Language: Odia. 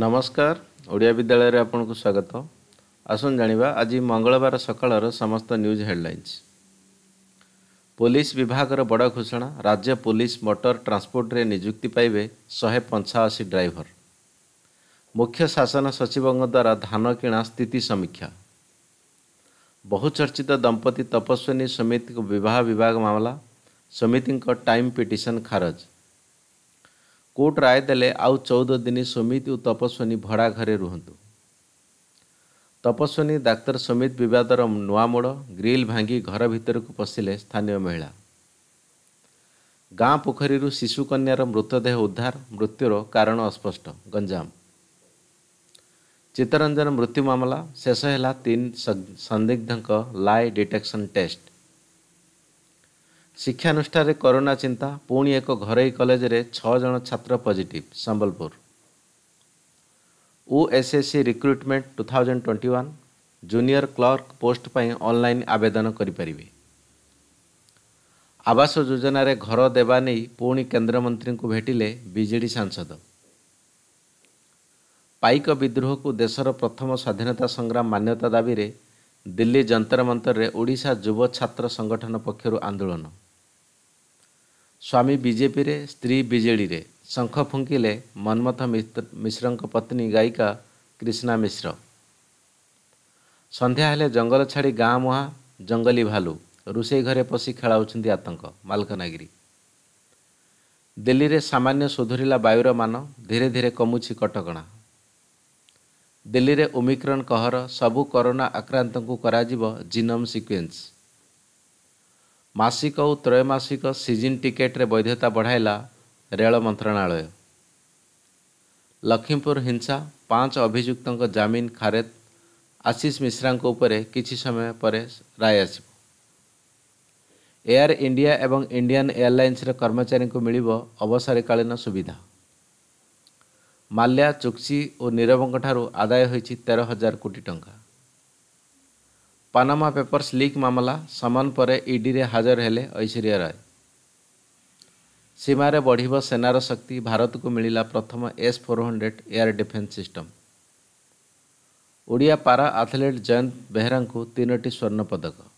ନମସ୍କାର ଓଡ଼ିଆ ବିଦ୍ୟାଳୟରେ ଆପଣଙ୍କୁ ସ୍ୱାଗତ ଆସନ୍ତୁ ଜାଣିବା ଆଜି ମଙ୍ଗଳବାର ସକାଳର ସମସ୍ତ ନ୍ୟୁଜ୍ ହେଡ଼ଲାଇନ୍ସ ପୋଲିସ୍ ବିଭାଗର ବଡ଼ ଘୋଷଣା ରାଜ୍ୟ ପୋଲିସ ମୋଟର ଟ୍ରାନ୍ସପୋର୍ଟରେ ନିଯୁକ୍ତି ପାଇବେ ଶହେ ପଞ୍ଚାଅଶୀ ଡ୍ରାଇଭର ମୁଖ୍ୟ ଶାସନ ସଚିବଙ୍କ ଦ୍ୱାରା ଧାନ କିଣା ସ୍ଥିତି ସମୀକ୍ଷା ବହୁଚର୍ଚ୍ଚିତ ଦମ୍ପତି ତପସ୍ୱିନୀ ସମିତିଙ୍କ ବିବାହ ବିଭାଗ ମାମଲା ସମିତିଙ୍କ ଟାଇମ୍ ପିଟିସନ୍ ଖାରଜ କୋର୍ଟ ରାୟ ଦେଲେ ଆଉ ଚଉଦ ଦିନ ସୁମିତ ଓ ତପସ୍ୱିନୀ ଭଡ଼ା ଘରେ ରୁହନ୍ତୁ ତପସ୍ୱିନୀ ଡାକ୍ତର ସୁମିତ ବିବାଦର ନୂଆ ମୋଡ଼ ଗ୍ରିଲ୍ ଭାଙ୍ଗି ଘର ଭିତରକୁ ପଶିଲେ ସ୍ଥାନୀୟ ମହିଳା ଗାଁ ପୋଖରୀରୁ ଶିଶୁ କନ୍ୟାର ମୃତଦେହ ଉଦ୍ଧାର ମୃତ୍ୟୁର କାରଣ ଅସ୍ପଷ୍ଟ ଗଞ୍ଜାମ ଚିତ୍ତରଞ୍ଜନ ମୃତ୍ୟୁ ମାମଲା ଶେଷ ହେଲା ତିନି ସନ୍ଦିଗ୍ଧଙ୍କ ଲାଏ ଡିଟେକ୍ସନ୍ ଟେଷ୍ଟ ଶିକ୍ଷାନୁଷ୍ଠାନରେ କରୋନା ଚିନ୍ତା ପୁଣି ଏକ ଘରୋଇ କଲେଜରେ ଛଅ ଜଣ ଛାତ୍ର ପଜିଟିଭ୍ ସମ୍ବଲପୁର ଓ OSSC recruitment two thousand twenty one junior clerk post ପାଇଁ ଅନଲାଇନ୍ ଆବେଦନ କରିପାରିବେ ଆବାସ ଯୋଜନାରେ ଘର ଦେବା ନେଇ ପୁଣି କେନ୍ଦ୍ରମନ୍ତ୍ରୀଙ୍କୁ ଭେଟିଲେ ବିଜେଡ଼ି ସାଂସଦ ପାଇକ ବିଦ୍ରୋହକୁ ଦେଶର ପ୍ରଥମ ସ୍ୱାଧୀନତା ସଂଗ୍ରାମ ମାନ୍ୟତା ଦାବିରେ ଦିଲ୍ଲୀ ଯନ୍ତର ମନ୍ତରରେ ଓଡ଼ିଶା ଯୁବ ଛାତ୍ର ସଂଗଠନ ପକ୍ଷରୁ ଆନ୍ଦୋଳନ ସ୍ୱାମୀ ବିଜେପିରେ ସ୍ତ୍ରୀ ବିଜେଡ଼ିରେ ଶଙ୍ଖ ଫୁଙ୍କିଲେ ମନ୍ମଥ ମିଶ୍ରଙ୍କ ପତ୍ନୀ ଗାୟିକା କ୍ରିଷ୍ଣା ମିଶ୍ର ସନ୍ଧ୍ୟା ହେଲେ ଜଙ୍ଗଲ ଛାଡ଼ି ଗାଁ ମୁହାଁ ଜଙ୍ଗଲୀ ଭାଲୁ ରୋଷେଇ ଘରେ ପଶି ଖେଳାଉଛନ୍ତି ଆତଙ୍କ ମାଲକାନଗିରି ଦିଲ୍ଲୀରେ ସାମାନ୍ୟ ସୁଧୁରିଲା ବାୟୁର ମାନ ଧୀରେ ଧୀରେ କମୁଛି କଟକଣା ଦିଲ୍ଲୀରେ ଓମିକ୍ରନ୍ କହର ସବୁ କରୋନା ଆକ୍ରାନ୍ତଙ୍କୁ କରାଯିବ ଜିନମ୍ ସିକ୍ୱେନ୍ସ ମାସିକ ଓ ତ୍ରୟମାସିକ ସିଜିନ୍ ଟିକେଟ୍ରେ ବୈଧତା ବଢ଼ାଇଲା ରେଳ ମନ୍ତ୍ରଣାଳୟ ଲକ୍ଷ୍ମୀପୁର ହିଂସା ପାଞ୍ଚ ଅଭିଯୁକ୍ତଙ୍କ ଜାମିନ ଖାରେଦ ଆଶିଷ ମିଶ୍ରାଙ୍କ ଉପରେ କିଛି ସମୟ ପରେ ରାୟ ଆସିବ ଏୟାର ଇଣ୍ଡିଆ ଏବଂ ଇଣ୍ଡିଆନ୍ ଏୟାରଲାଇନ୍ସର କର୍ମଚାରୀଙ୍କୁ ମିଳିବ ଅବସରକାଳୀନ ସୁବିଧା ମାଲ୍ୟା ଚୁକ୍ସି ଓ ନିରବଙ୍କ ଠାରୁ ଆଦାୟ ହୋଇଛି ତେର ହଜାର କୋଟି ଟଙ୍କା ପାନାମା ପେପର୍ସ ଲିକ୍ ମାମଲା ସମାନ ପରେ ଇଡିରେ ହାଜର ହେଲେ ଐଶ୍ୱର୍ୟ ରାୟ ସୀମାରେ ବଢ଼ିବ ସେନାର ଶକ୍ତି ଭାରତକୁ ମିଳିଲା ପ୍ରଥମ S four hundred air defence system Odia para athlete Jayant ବେହେରାଙ୍କୁ ତିନୋଟି ସ୍ୱର୍ଣ୍ଣ ପଦକ